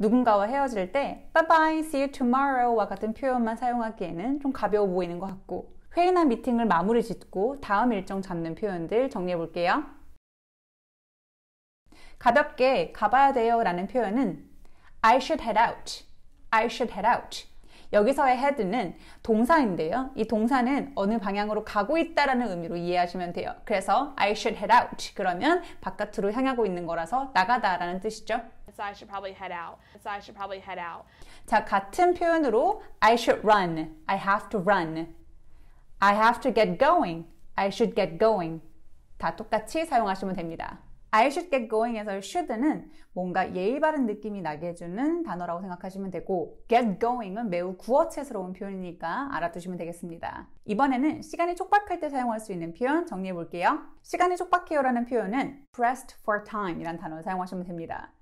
누군가와 헤어질 때 bye bye, see you tomorrow와 같은 표현만 사용하기에는 좀 가벼워 보이는 것 같고 회의나 미팅을 마무리 짓고 다음 일정 잡는 표현들 정리해 볼게요. 가볍게 가봐야 돼요 라는 표현은 I should head out, I should head out 여기서의 head는 동사인데요. 이 동사는 어느 방향으로 가고 있다라는 의미로 이해하시면 돼요. 그래서 I should head out 그러면 바깥으로 향하고 있는 거라서 나가다라는 뜻이죠. So I should probably head out. So I should probably head out. 자, 같은 표현으로 I should run. I have to run. I have to get going. I should get going. 다 똑같이 사용하시면 됩니다. I should get going에서의 should는 뭔가 예의 바른 느낌이 나게 해주는 단어라고 생각하시면 되고 get going은 매우 구어체스러운 표현이니까 알아두시면 되겠습니다. 이번에는 시간이 촉박할 때 사용할 수 있는 표현 정리해 볼게요. 시간이 촉박해요라는 표현은 pressed for time이란 단어를 사용하시면 됩니다.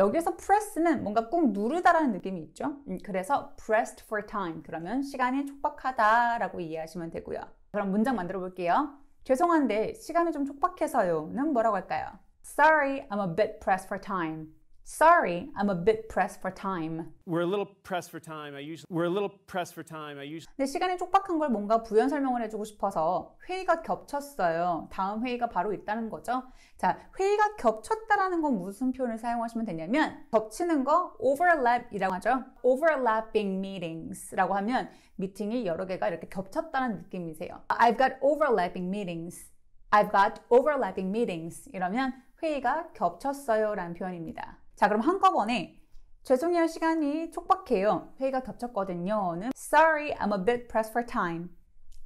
여기에서 press는 뭔가 꾹 누르다라는 느낌이 있죠. 음, 그래서 pressed for time 그러면 시간이 촉박하다라고 이해하시면 되고요. 그럼 문장 만들어 볼게요. 죄송한데 시간이 좀 촉박해서요는 뭐라고 할까요? Sorry, I'm a bit pressed for time. Sorry, I'm a bit pressed for time. We're a little pressed for time. I usually We're a little pressed for time. I usually 내 시간이 촉박한 걸 뭔가 부연 설명을 해주고 싶어서 회의가 겹쳤어요. 다음 회의가 바로 있다는 거죠. 자, 회의가 겹쳤다라는 건 무슨 표현을 사용하시면 되냐면 겹치는 거 overlap이라고 하죠. overlapping meetings라고 하면 미팅이 여러 개가 이렇게 겹쳤다는 느낌이세요. I've got overlapping meetings. I've got overlapping meetings 이러면 회의가 겹쳤어요라는 표현입니다. 자, 그럼 한꺼번에 죄송해요 시간이 촉박해요. 회의가 겹쳤거든요.는 Sorry, I'm a bit pressed for time.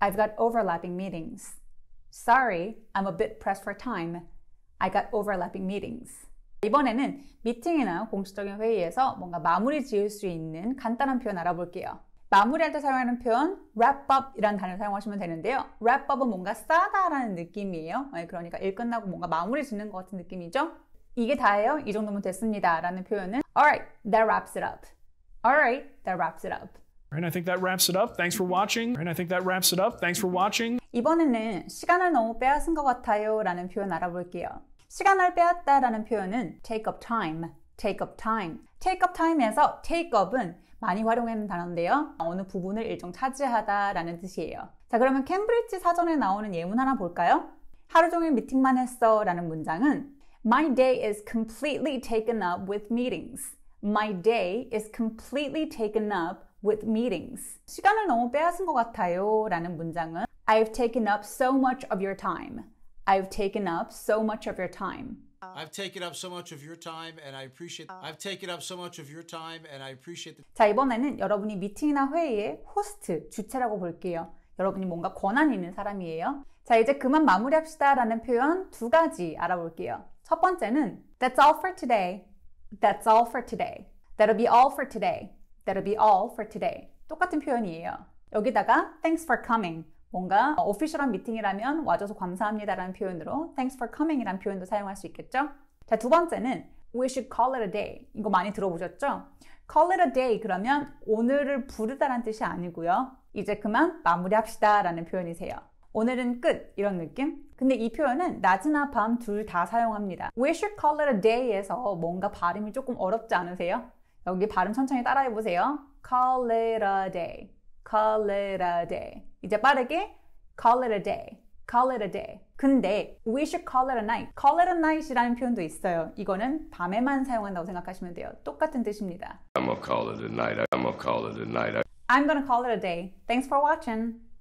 I've got overlapping meetings. Sorry, I'm a bit pressed for time. I got overlapping meetings. 이번에는 미팅이나 공식적인 회의에서 뭔가 마무리 지을 수 있는 간단한 표현 알아볼게요. 마무리할 때 사용하는 표현 wrap up 이라 단어를 사용하시면 되는데요. wrap up은 뭔가 싸다 라는 느낌이에요. 네, 그러니까 일 끝나고 뭔가 마무리 짓는 것 같은 느낌이죠. 이게 다예요. 이 정도면 됐습니다. 라는 표현은 Alright, that wraps it up. Alright, that wraps it up. And I think that wraps it up. Thanks for watching. And I think that wraps it up. Thanks for watching. 이번에는 시간을 너무 빼앗은 것 같아요 라는 표현 알아볼게요. 시간을 빼앗다 라는 표현은 take up time, take up time. take up time에서 take up은 많이 활용하는 단어인데요. 어느 부분을 일정 차지하다 라는 뜻이에요. 자, 그러면 캠브리지 사전에 나오는 예문 하나 볼까요? 하루 종일 미팅만 했어 라는 문장은 My day is completely taken up with meetings. My day is completely taken up with meetings. 시간을 너무 빼앗은 것 같아요 라는 문장은 I've taken up so much of your time. I've taken up so much of your time. I've taken up so much of your time and I appreciate I've taken up so much of your time and I appreciate the... 자, 이번에는 여러분이 미팅이나 회의의 호스트, 주체라고 볼게요. 여러분이 뭔가 권한 있는 사람이에요. 자, 이제 그만 마무리합시다 라는 표현 두 가지 알아볼게요. 첫 번째는 That's all for today. That's all for today. That'll be all for today. That'll be all for today. 똑같은 표현이에요. 여기다가 thanks for coming. 뭔가 오피셜한 미팅이라면 와줘서 감사합니다라는 표현으로 thanks for coming이라는 표현도 사용할 수 있겠죠? 자, 두 번째는 we should call it a day. 이거 많이 들어보셨죠? call it a day 그러면 오늘을 부르다는 뜻이 아니고요. 이제 그만 마무리합시다라는 표현이세요. 오늘은 끝 이런 느낌? 근데 이 표현은 낮이나 밤 둘 다 사용합니다. We should call it a day에서 뭔가 발음이 조금 어렵지 않으세요? 여기 발음 천천히 따라해 보세요. Call it a day. Call it a day. 이제 빠르게 Call it a day. Call it a day. 근데 we should call it a night. Call it a night이라는 표현도 있어요. 이거는 밤에만 사용한다고 생각하시면 돼요. 똑같은 뜻입니다. I'm gonna call it a night. I'm gonna call it a night. I'm gonna call it a day. Thanks for watching.